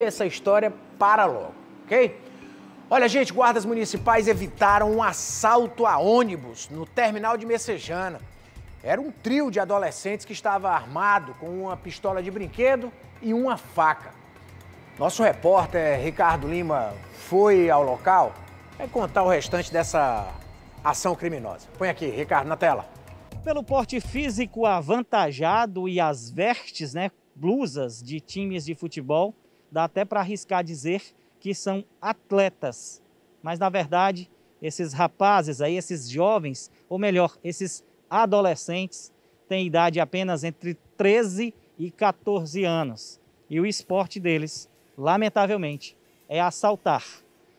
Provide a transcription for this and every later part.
essa história para logo, ok? Olha, gente, guardas municipais evitaram um assalto a ônibus no terminal de Messejana. Era um trio de adolescentes que estava armado com uma pistola de brinquedo e uma faca. Nosso repórter Ricardo Lima foi ao local vai contar o restante dessa ação criminosa. Põe aqui, Ricardo, na tela. Pelo porte físico avantajado e as vestes, né, blusas de times de futebol, dá até para arriscar dizer que são atletas. Mas na verdade, esses rapazes aí, esses jovens, ou melhor, esses adolescentes, têm idade apenas entre 13 e 14 anos. E o esporte deles, lamentavelmente, é assaltar.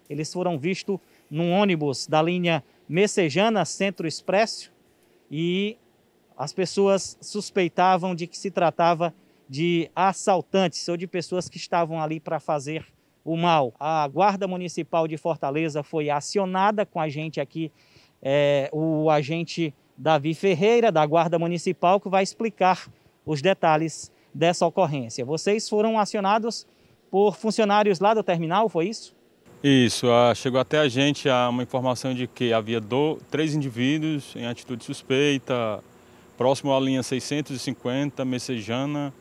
Eles foram vistos num ônibus da linha Messejana Centro Expresso e as pessoas suspeitavam de que se tratava de assaltantes ou de pessoas que estavam ali para fazer o mal. A Guarda Municipal de Fortaleza foi acionada com a gente aqui, é, o agente Davi Ferreira, da Guarda Municipal, que vai explicar os detalhes dessa ocorrência. Vocês foram acionados por funcionários lá do terminal, foi isso? Isso, chegou até a gente uma informação de que havia do, três indivíduos em atitude suspeita, próximo à linha 650, Messejana,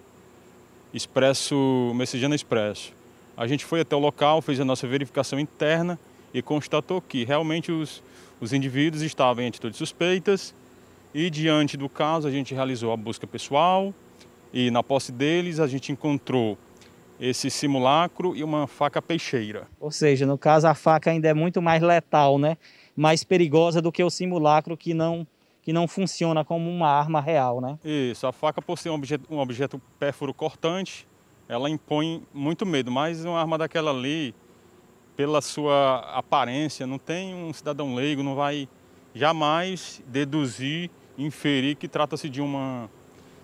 Expresso, Messejana Expresso. A gente foi até o local, fez a nossa verificação interna e constatou que realmente os, os indivíduos estavam em atitudes suspeitas e diante do caso a gente realizou a busca pessoal e na posse deles a gente encontrou esse simulacro e uma faca peixeira. Ou seja, no caso a faca ainda é muito mais letal, né? Mais perigosa do que o simulacro que não que não funciona como uma arma real, né? Isso, a faca por ser um objeto, um objeto pérfuro cortante, ela impõe muito medo, mas uma arma daquela ali, pela sua aparência, não tem um cidadão leigo, não vai jamais deduzir, inferir que trata-se de uma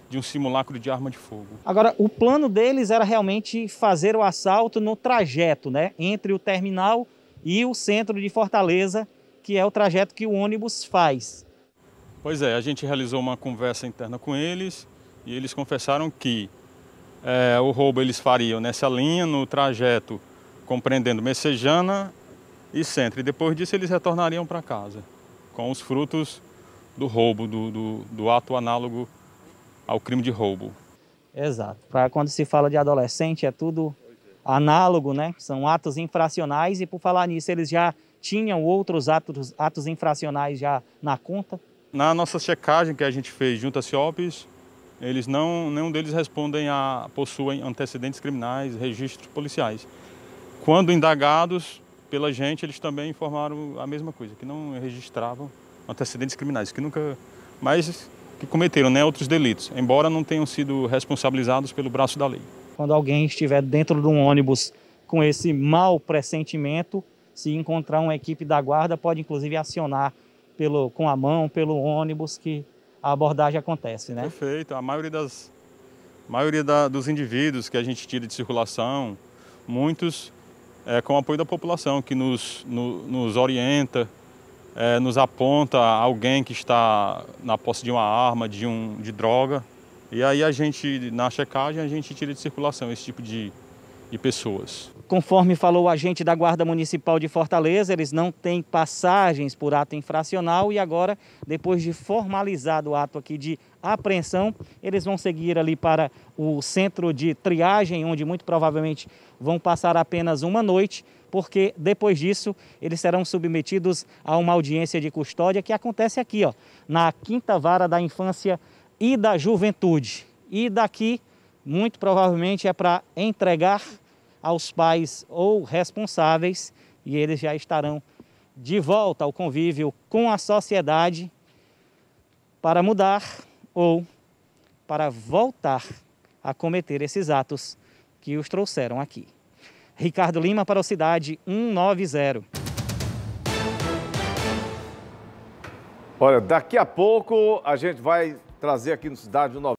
de um simulacro de arma de fogo. Agora, o plano deles era realmente fazer o assalto no trajeto, né, entre o terminal e o centro de Fortaleza, que é o trajeto que o ônibus faz. Pois é, a gente realizou uma conversa interna com eles e eles confessaram que é, o roubo eles fariam nessa linha, no trajeto compreendendo Messejana e Centro. E depois disso eles retornariam para casa com os frutos do roubo, do, do, do ato análogo ao crime de roubo. Exato. quando se fala de adolescente, é tudo análogo, né? São atos infracionais e por falar nisso, eles já tinham outros atos, atos infracionais já na conta. Na nossa checagem que a gente fez junto a Ciopes, eles não, nenhum deles respondem a possuem antecedentes criminais, registros policiais. Quando indagados pela gente, eles também informaram a mesma coisa, que não registravam antecedentes criminais, que nunca mais que cometeram né, outros delitos, embora não tenham sido responsabilizados pelo braço da lei. Quando alguém estiver dentro de um ônibus com esse mau pressentimento, se encontrar uma equipe da guarda, pode inclusive acionar pelo, com a mão, pelo ônibus que a abordagem acontece, né? Perfeito. A maioria, das, maioria da, dos indivíduos que a gente tira de circulação, muitos é, com o apoio da população, que nos, no, nos orienta, é, nos aponta alguém que está na posse de uma arma, de, um, de droga. E aí a gente, na checagem, a gente tira de circulação esse tipo de, pessoas. Conforme falou o agente da Guarda Municipal de Fortaleza, eles não têm passagens por ato infracional e agora, depois de formalizado o ato aqui de apreensão, eles vão seguir ali para o centro de triagem, onde muito provavelmente vão passar apenas uma noite, porque depois disso eles serão submetidos a uma audiência de custódia que acontece aqui, ó, na Quinta Vara da Infância e da Juventude. E daqui, muito provavelmente, é para entregar aos pais ou responsáveis e eles já estarão de volta ao convívio com a sociedade para mudar ou para voltar a cometer esses atos que os trouxeram aqui. Ricardo Lima para a Cidade 190. Olha, daqui a pouco a gente vai trazer aqui no Cidade 190.